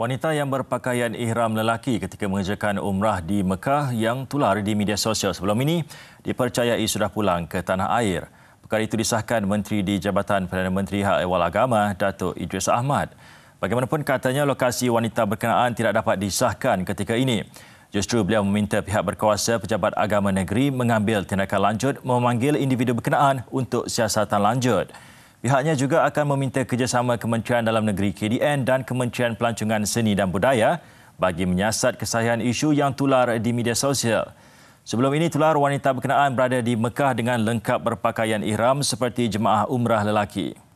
Wanita yang berpakaian ihram lelaki ketika mengerjakan umrah di Mekah yang tular di media sosial sebelum ini dipercayai sudah pulang ke tanah air. Perkara itu disahkan Menteri di Jabatan Perdana Menteri Hak Ehwal Agama, Datuk Idris Ahmad. Bagaimanapun katanya lokasi wanita berkenaan tidak dapat disahkan ketika ini. Justru beliau meminta pihak berkuasa Pejabat Agama Negeri mengambil tindakan lanjut memanggil individu berkenaan untuk siasatan lanjut. Pihaknya juga akan meminta kerjasama Kementerian Dalam Negeri KDN dan Kementerian Pelancongan Seni dan Budaya bagi menyiasat kesahian isu yang tular di media sosial. Sebelum ini, tular wanita berkenaan berada di Mekah dengan lengkap berpakaian ihram seperti jemaah umrah lelaki.